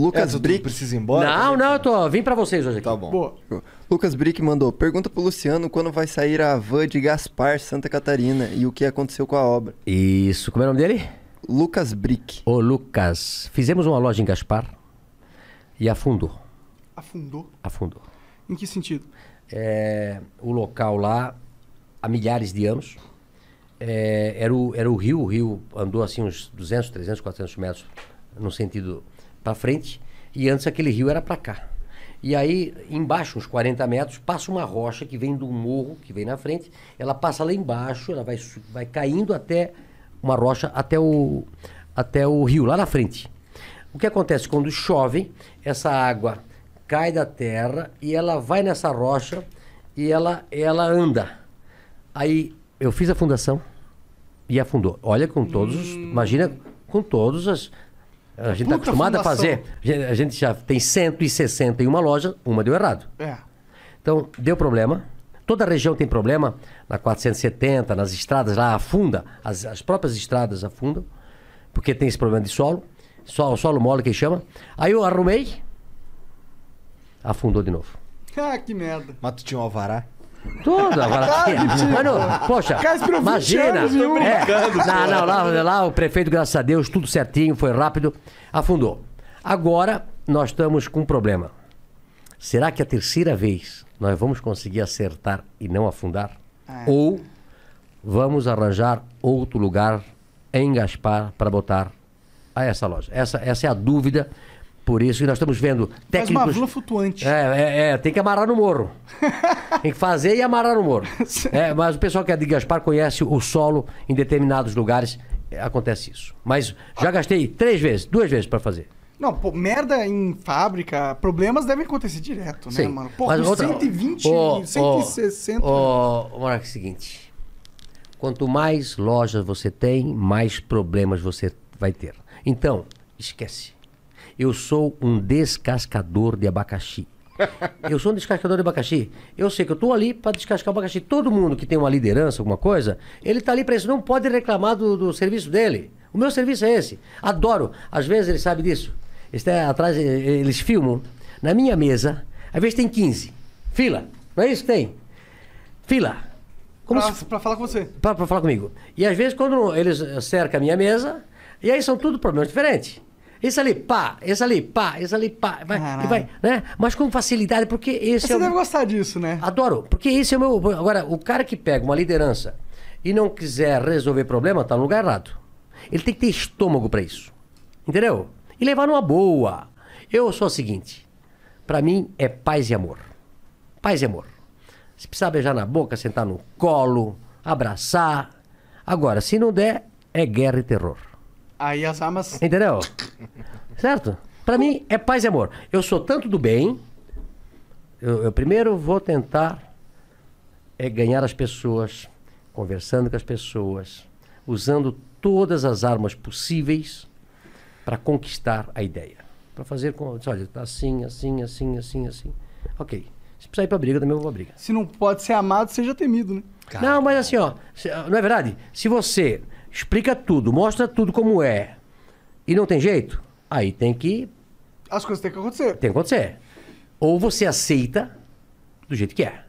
Lucas é, Brick. precisa ir embora? Não, não, eu tô. Vim pra vocês hoje aqui. Tá bom. Boa. Lucas Brick mandou: pergunta pro Luciano quando vai sair a van de Gaspar, Santa Catarina e o que aconteceu com a obra. Isso, como é o nome dele? Lucas Brick. Ô, Lucas, fizemos uma loja em Gaspar e afundou. Afundou? Afundou. Em que sentido? É, o local lá, há milhares de anos, é, era, o, era o rio, o rio andou assim uns 200, 300, 400 metros no sentido para frente, e antes aquele rio era para cá. E aí, embaixo, uns 40 metros, passa uma rocha que vem do morro, que vem na frente, ela passa lá embaixo, ela vai, vai caindo até uma rocha, até o, até o rio, lá na frente. O que acontece quando chove, essa água cai da terra e ela vai nessa rocha e ela, ela anda. Aí eu fiz a fundação e afundou. Olha com todos, hum. imagina com todas as, a gente está acostumado fundação. a fazer. A gente já tem 161 lojas, uma deu errado. É. Então, deu problema. Toda a região tem problema. Na 470, nas estradas lá afunda. As, as próprias estradas afundam. Porque tem esse problema de solo. Solo, solo mole que chama. Aí eu arrumei. Afundou de novo. Ah, que merda. Mas tu tinha um alvará? Tudo, tá agora. Mano, tipo, poxa, imagina. É, não, não, lá, lá o prefeito, graças a Deus, tudo certinho, foi rápido, afundou. Agora nós estamos com um problema. Será que é a terceira vez nós vamos conseguir acertar e não afundar? Ah. Ou vamos arranjar outro lugar em Gaspar para botar a essa loja? Essa, essa é a dúvida por isso que nós estamos vendo técnicos... Faz uma vila flutuante. É, é, é, tem que amarrar no morro. tem que fazer e amarrar no morro. é, mas o pessoal que é de Gaspar conhece o solo em determinados lugares, é, acontece isso. Mas já gastei três vezes, duas vezes para fazer. Não, pô, merda em fábrica, problemas devem acontecer direto, né, mano? Pô, Mas outra... 120, oh, 160... Ô, oh, oh, é o seguinte. Quanto mais lojas você tem, mais problemas você vai ter. Então, esquece. Eu sou um descascador de abacaxi. Eu sou um descascador de abacaxi. Eu sei que eu estou ali para descascar o abacaxi. Todo mundo que tem uma liderança, alguma coisa, ele está ali para isso. Não pode reclamar do, do, serviço dele. O meu serviço é esse. Adoro. Às vezes ele sabe disso. Eles é atrás, eh, eh, eles filmam. Na minha mesa, às vezes tem 15. Fila. Não é isso que tem? Fila. Como pra, se... pra falar com você. Pra, pra falar comigo. E às vezes quando eles cercam a minha mesa, e aí são tudo problemas diferentes. Esse ali, pá, esse ali, pá, esse ali, pá. Vai, e vai, né? Mas com facilidade, porque esse Você é Você deve gostar disso, né? Adoro, porque esse é o meu. Agora, o cara que pega uma liderança e não quiser resolver problema, tá no lugar errado. Ele tem que ter estômago para isso. Entendeu? E levar numa boa. Eu sou o seguinte: para mim é paz e amor. Paz e amor. Se precisar beijar na boca, sentar no colo, abraçar. Agora, se não der, é guerra e terror. Aí as armas. Entendeu? certo? Para mim é paz e amor. Eu sou tanto do bem. Eu, eu primeiro vou tentar é ganhar as pessoas, conversando com as pessoas, usando todas as armas possíveis para conquistar a ideia. Para fazer com. Olha, tá assim, assim, assim, assim, assim. Ok. Se precisar ir pra briga, também vou pra briga. Se não pode ser amado, seja é temido, né? Cara, não, mas assim, ó, não é verdade? Se você explica tudo, mostra tudo como é, e não tem jeito, aí tem que. As coisas têm que acontecer. Tem que acontecer. Ou você aceita do jeito que é.